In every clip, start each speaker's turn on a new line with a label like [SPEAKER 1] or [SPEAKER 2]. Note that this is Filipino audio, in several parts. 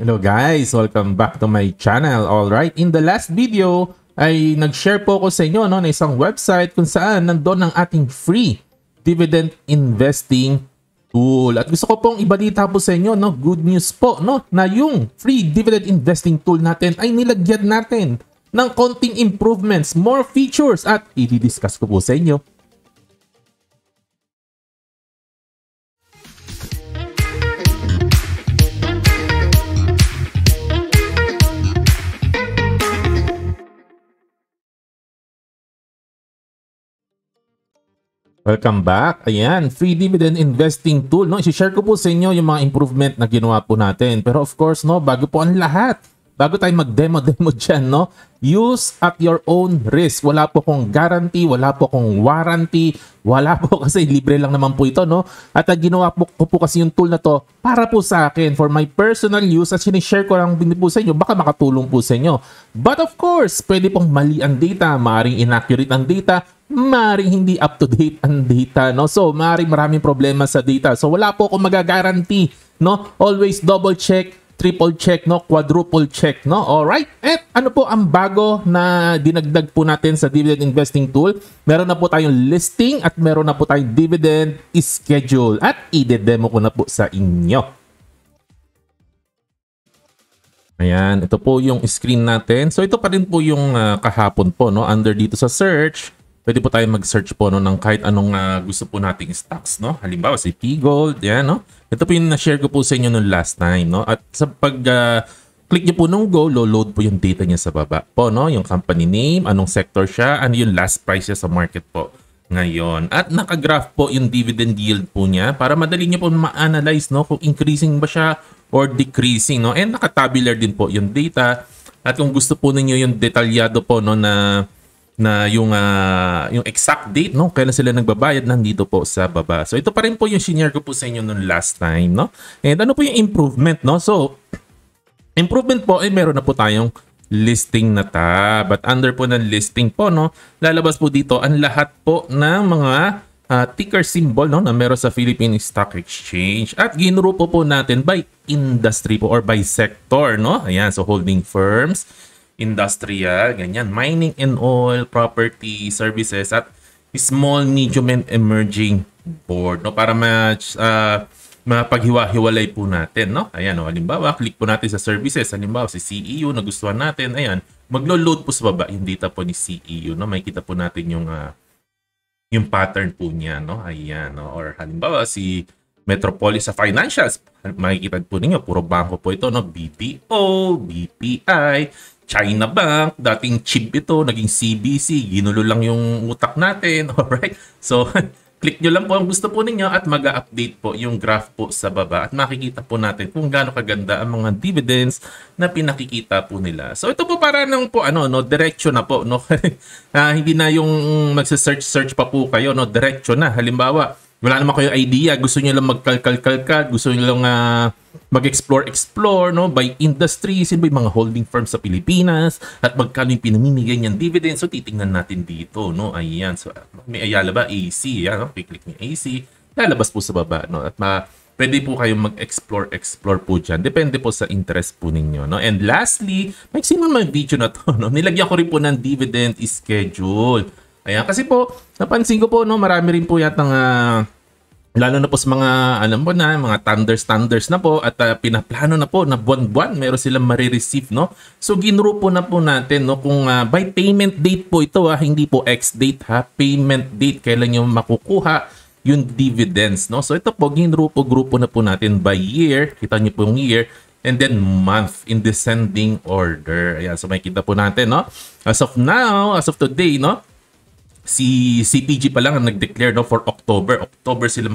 [SPEAKER 1] Hello guys, welcome back to my channel. All right, in the last video ay nag-share po ako sa inyo no, ng isang website kung saan nandoon ang ating free dividend investing tool. At gusto ko pong ibalita po sa inyo, no, good news po no, na yung free dividend investing tool natin ay nilagyan natin ng konting improvements, more features at i-discuss ko po sa inyo Welcome back. Ayan, free dividend investing tool. No? I-share ko po sa inyo yung mga improvement na ginawa po natin. Pero of course, no, bago po ang lahat, bago tayo mag-demo-demo dyan, no? Use at your own risk. Wala po kong guarantee, wala po kong warranty, wala po kasi libre lang naman po ito, no? At ginawa po, ko po kasi yung tool na to para po sa akin, for my personal use at sinishare ko lang po sa inyo, baka makatulong po sa inyo. But of course, pwede pong mali ang data, maaring inaccurate ang data, maaring hindi up to date ang data, no? So, maaring maraming problema sa data. So, wala po akong magagarantee, no? Always double check triple check, no? quadruple check. No? all right at eh, ano po ang bago na dinagdag po natin sa dividend investing tool? Meron na po tayong listing at meron na po tayong dividend schedule at i-demo ko na po sa inyo. Ayan, ito po yung screen natin. So ito pa rin po yung uh, kahapon po no under dito sa search pwede po tayo mag-search po no, ng kahit anong uh, gusto po nating stocks. No? Halimbawa si T-Gold, yan. No? Ito po yung na-share ko po sa inyo noong last time. No? At sa pag... Uh, click niyo po nung go, load po yung data niya sa baba po, no? Yung company name, anong sector siya, ano yung last price niya sa market po ngayon. At nakagraph po yung dividend yield po niya para madali niyo po ma-analyze, no? Kung increasing ba siya or decreasing, no? And nakatabular din po yung data. At kung gusto po ninyo yung detalyado po, no, na na yung uh, yung exact date no kailan sila nagbabayad nandito po sa baba. So ito pa rin po yung senior ko po sa inyo noon last time no. And ano po yung improvement no? So improvement po ay eh, meron na po tayong listing na ta but under po ng listing po no, lalabas po dito ang lahat po ng mga uh, ticker symbol no na meron sa Philippine Stock Exchange at ginurupo po natin by industry po or by sector no ayan so holding firms industriya, ganyan, mining and oil, property, services, at small, medium, and emerging board, no? Para ma uh, mapaghiwa-hiwalay po natin, no? Ayan, no? halimbawa, click po natin sa services. Halimbawa, si CEU na gustuhan natin. Ayan, maglo-load po sa baba yung data po ni CEU, no? Makikita po natin yung uh, yung pattern po niya, no? Ayan, no? Or halimbawa, si Metropolis sa Financials, makikita po ninyo, puro bangko po ito, no? BPO, BPI, China Bank, dating chip ito, naging CBC, ginulo lang yung utak natin, alright? So, click nyo lang po ang gusto po ninyo at mag update po yung graph po sa baba at makikita po natin kung gaano kaganda ang mga dividends na pinakikita po nila. So, ito po para ng po, ano, no, diretsyo na po, no? uh, hindi na yung magse-search-search pa po kayo, no? Diretsyo na. Halimbawa, wala naman kayong idea, gusto niyo lang magkalkalkalkal, gusto niyo lang uh, ah, mag-explore-explore no? by industry, yun ba yung mga holding firms sa Pilipinas at magkano yung pinamimigay niyang dividends. So titingnan natin dito. No? Ayan. So, may ayala ba? AC. Yan, no? Click niyo AC. Lalabas po sa baba. No? At ma pwede po kayong mag-explore, explore po dyan. Depende po sa interest po ninyo. No? And lastly, may sino may video na to. No? Nilagyan ko rin po ng dividend schedule. Ayan, kasi po, napansin ko po, no, marami rin po yatang uh, lalo na po sa mga alam mo na mga thunders thunders na po at uh, pinaplano na po na buwan-buwan meron silang marireceive no so ginro po na po natin no kung uh, by payment date po ito ha hindi po ex date ha payment date kailan yung makukuha yung dividends no so ito po ginro po grupo na po natin by year kita niyo po yung year and then month in descending order ayan so makikita po natin no as of now as of today no si CPG pa lang ang nag-declare no, for October. October sila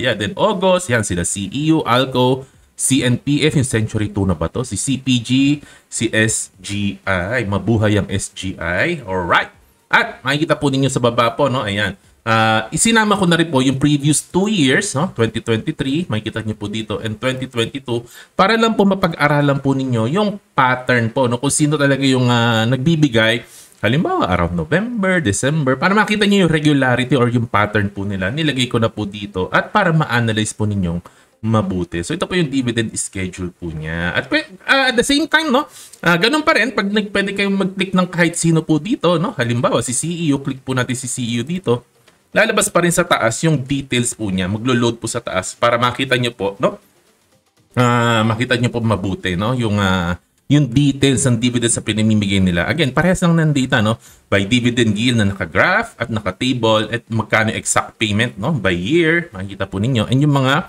[SPEAKER 1] Yeah, Then August, yan sila CEU, ALCO, CNPF, yung Century 2 na ba to? Si CPG, si SGI. Mabuhay ang SGI. Alright. At makikita po ninyo sa baba po, no? Ayan. Uh, isinama ko na rin po yung previous 2 years, no? 2023, makikita niyo po dito, and 2022, para lang po mapag-aralan po ninyo yung pattern po, no? kung sino talaga yung uh, nagbibigay Halimbawa, around November, December, para makita niyo yung regularity or yung pattern po nila, nilagay ko na po dito at para ma-analyze po ninyong mabuti. So ito po yung dividend schedule po niya. At uh, at the same time, no, uh, ganun pa rin, pag pwede kayong mag-click ng kahit sino po dito, no, halimbawa si CEO, click po natin si CEO dito, lalabas pa rin sa taas yung details po niya, maglo-load po sa taas para makita niyo po, no, uh, makita niyo po mabuti, no, yung uh, yung details ng dividend sa pinamimigay nila. Again, parehas lang ng data, no? By dividend yield na naka-graph at naka-table at magkano exact payment, no? By year, makikita po ninyo. And yung mga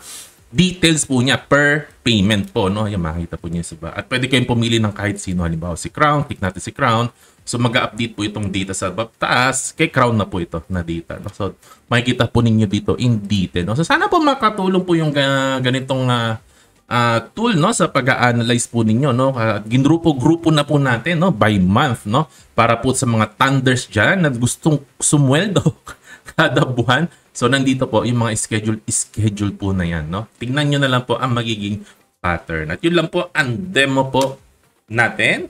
[SPEAKER 1] details po niya per payment po, no? Yung makikita po niyo sa ba. At pwede kayong pumili ng kahit sino. Halimbawa si Crown, click natin si Crown. So mag-update po itong data sa bab taas kay Crown na po ito na data. No? So makikita po ninyo dito in detail. No? So sana po makatulong po yung ganitong uh, uh, tool no sa pag-analyze po ninyo no uh, ginrupo-grupo na po natin no by month no para po sa mga thunders diyan na gustong sumweldo kada buwan so nandito po yung mga schedule schedule po na yan no tingnan niyo na lang po ang magiging pattern at yun lang po ang demo po natin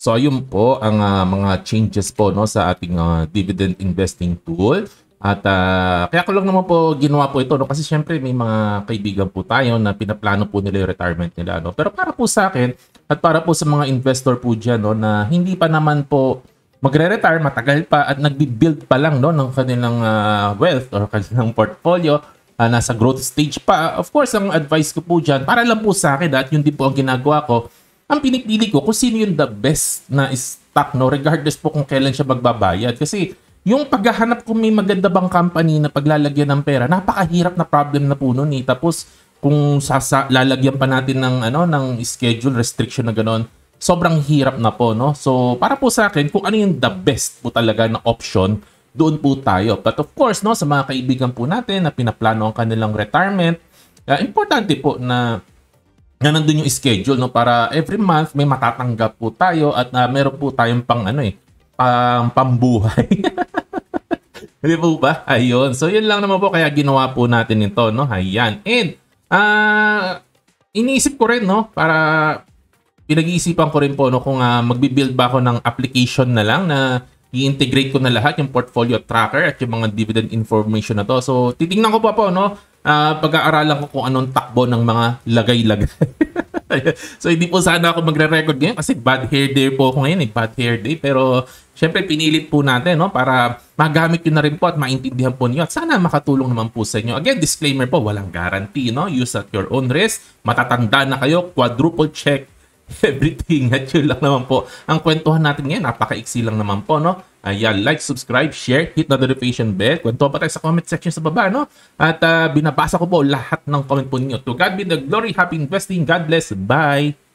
[SPEAKER 1] So ayun po ang uh, mga changes po no sa ating uh, dividend investing tool. At uh, kaya ko lang naman po ginawa po ito no kasi syempre may mga kaibigan po tayo na pinaplano po nila yung retirement nila no. Pero para po sa akin at para po sa mga investor po diyan no na hindi pa naman po magre-retire matagal pa at nagbi-build pa lang no ng kanilang uh, wealth or kanilang portfolio uh, nasa growth stage pa. Of course, ang advice ko po diyan para lang po sa akin at yun din po ang ginagawa ko. Ang pinipili ko kung sino yung the best na stock no regardless po kung kailan siya magbabayad kasi yung paghahanap kung may maganda bang company na paglalagyan ng pera, napakahirap na problem na po noon eh. Tapos kung sasa lalagyan pa natin ng ano ng schedule restriction na ganoon, sobrang hirap na po no. So para po sa akin kung ano yung the best po talaga na option, doon po tayo. But of course no sa mga kaibigan po natin na pinaplano ang kanilang retirement, uh, importante po na na nandun yung schedule no para every month may matatanggap po tayo at uh, meron po tayong pang ano eh pang pambuhay. Hindi po ba? Ayun. So, yun lang naman po kaya ginawa po natin ito, no? Ayan. And, ah, uh, iniisip ko rin, no? Para pinag-iisipan ko rin po, no? Kung uh, magbibuild ba ako ng application na lang na i-integrate ko na lahat yung portfolio tracker at yung mga dividend information na to. So, titingnan ko pa po, no? Uh, pag-aaralan ko kung anong takbo ng mga lagay-lagay. so hindi po sana ako magre-record ngayon kasi bad hair day po ako ngayon eh. Bad hair day. Pero syempre pinilit po natin no, para magamit yun na rin po at maintindihan po niyo. At sana makatulong naman po sa inyo. Again, disclaimer po, walang guarantee. No? Use at your own risk. Matatanda na kayo. Quadruple check everything at yun lang naman po. Ang kwentuhan natin ngayon, napakaiksi lang naman po, no? Ayan, like, subscribe, share, hit the notification bell. Kwento pa tayo sa comment section sa baba, no? At uh, binabasa ko po lahat ng comment po ninyo. To God be the glory, happy investing, God bless, bye!